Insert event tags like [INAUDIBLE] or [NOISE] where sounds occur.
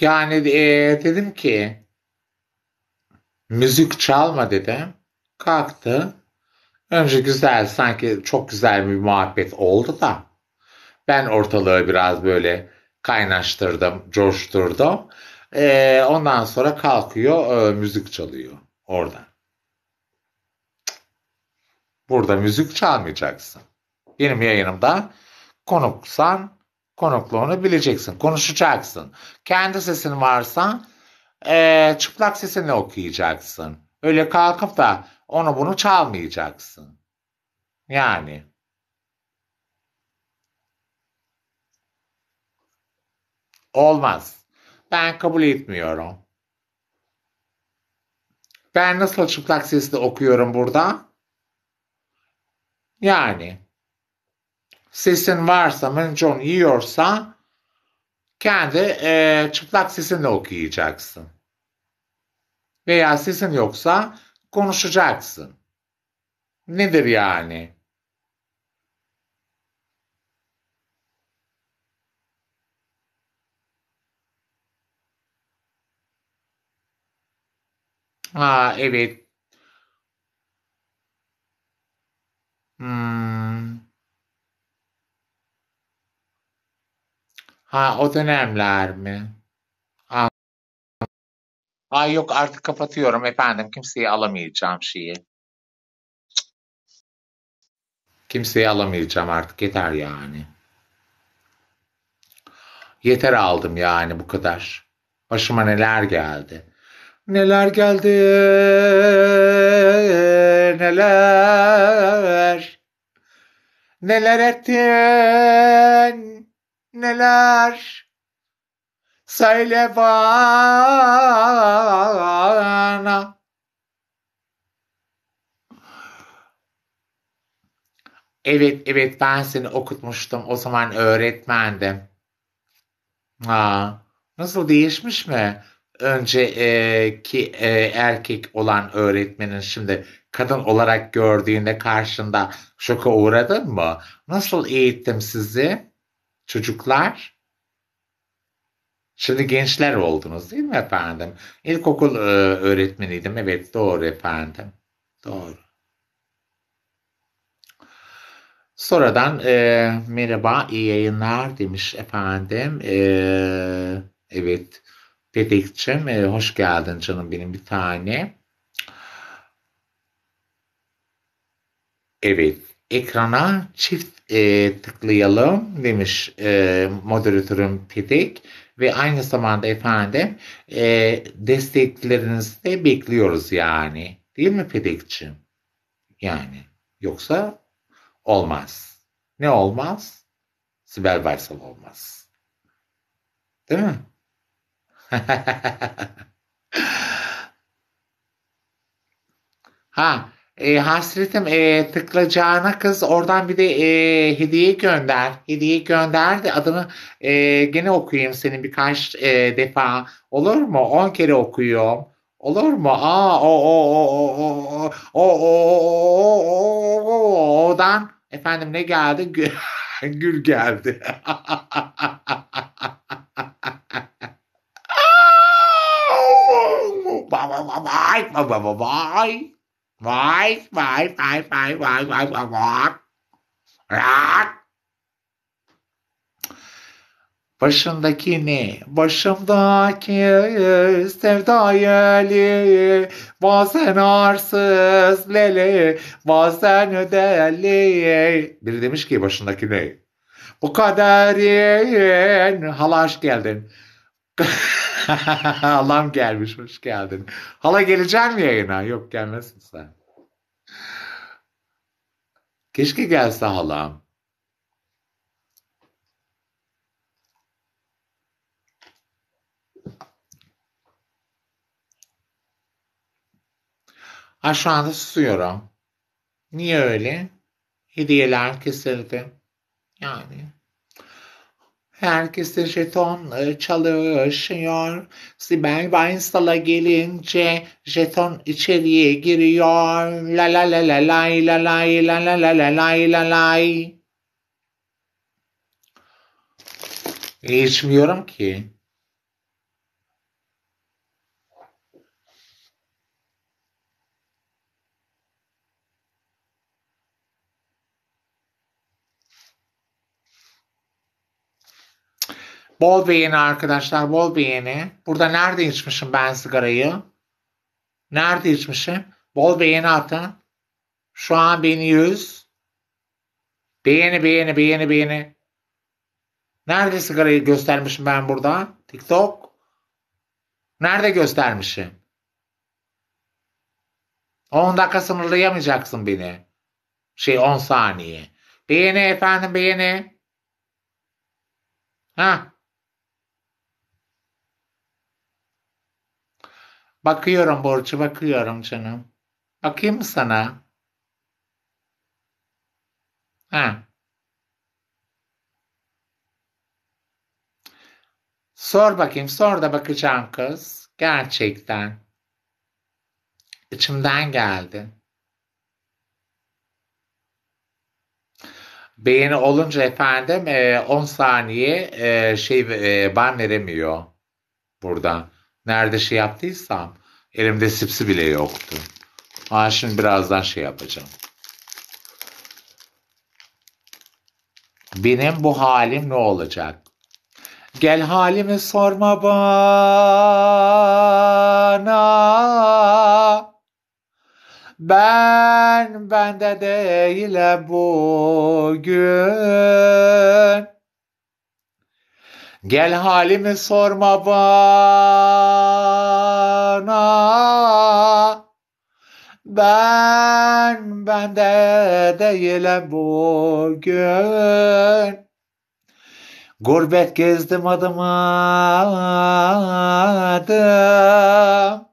Yani e, dedim ki müzik çalma dedim. Kalktı. Önce güzel sanki çok güzel bir muhabbet oldu da ben ortalığı biraz böyle kaynaştırdım, coşturdum. E, ondan sonra kalkıyor e, müzik çalıyor orada. Burada müzik çalmayacaksın. Benim yayınımda konuksan konukluğunu bileceksin. Konuşacaksın. Kendi sesin varsa e, çıplak sesini okuyacaksın. Öyle kalkıp da onu bunu çalmayacaksın. Yani. Olmaz. Ben kabul etmiyorum. Ben nasıl çıplak sesle okuyorum burada? Yani sesin varsa, mıncon yiyorsa kendi e, çıplak sesini okuyacaksın. Veya sesin yoksa konuşacaksın. Nedir yani? Aa, evet Ha o dönemler mi? Ha. ha yok artık kapatıyorum efendim. Kimseyi alamayacağım şeyi. Kimseyi alamayacağım artık yeter yani. Yeter aldım yani bu kadar. Başıma neler geldi. Neler geldi neler. Neler ettin neler söyle bana. Evet evet ben seni okutmuştum o zaman öğretmendim. Ha, nasıl değişmiş mi? Önceki e, e, erkek olan öğretmenin şimdi kadın olarak gördüğünde karşında şoka uğradın mı? Nasıl eğittim sizi? çocuklar Şimdi gençler oldunuz değil mi efendim? İlkokul e, öğretmeniydim. Evet doğru efendim. Doğru. Sonradan e, merhaba iyi yayınlar demiş efendim. E, evet Pedek'cim e, hoş geldin canım benim bir tane. Evet ekrana çift e, tıklayalım demiş e, moderatörüm Petek ve aynı zamanda efendim e, desteklerinizi de bekliyoruz yani değil mi Pedekçim? Yani yoksa olmaz. Ne olmaz? Sibel Baysal olmaz. Değil mi? [LAUGHS] ha e, hasretim e, tıklayacağına kız oradan bir de e, hediye gönder. Hediye gönder de adını e, gene okuyayım senin birkaç e, defa. Olur mu? 10 kere okuyayım. Olur mu? Aa o o o o o o o o o o o odan efendim ne geldi? Gül, gül geldi. Bye bye bye bye bye bye bye. Vay vay vay vay vay vay vay vay. Rahat. ne? başımdaki sevdaya eli, bazen arsız leli, bazen ödeli. Biri demiş ki başındaki ne? bu kaderin halaş geldin. [LAUGHS] Halam [LAUGHS] gelmiş hoş geldin. Hala gelecek mi yayına? Yok gelmezsin sen. Keşke gelse halam. Ha şu anda susuyorum. Niye öyle? Hediyeler kesildi. Yani Herkesin jeton çalışıyor. Sibel Weinsal'a gelince jeton içeriye giriyor. La la la la lay la lay la la la la lay la lay. İçmiyorum ki. Bol beğeni arkadaşlar bol beğeni. Burada nerede içmişim ben sigarayı? Nerede içmişim? Bol beğeni atın. Şu an 1100. Beğeni beğeni beğeni beğeni. Nerede sigarayı göstermişim ben burada? TikTok. Nerede göstermişim? 10 dakika sınırlayamayacaksın beni. Şey 10 saniye. Beğeni efendim beğeni. Ha Bakıyorum Burcu, bakıyorum canım. Bakayım mı sana? Ha. Sor bakayım, sor da bakacağım kız. Gerçekten. İçimden geldi. Beğeni olunca efendim 10 e, saniye e, şey e, ban veremiyor burada. Nerede şey yaptıysam elimde sipsi bile yoktu. Aa, şimdi birazdan şey yapacağım. Benim bu halim ne olacak? Gel halimi sorma bana. Ben bende değil bugün. Gel halimi sorma bana. Ben bende değilim bugün. Gurbet gezdim adım adım.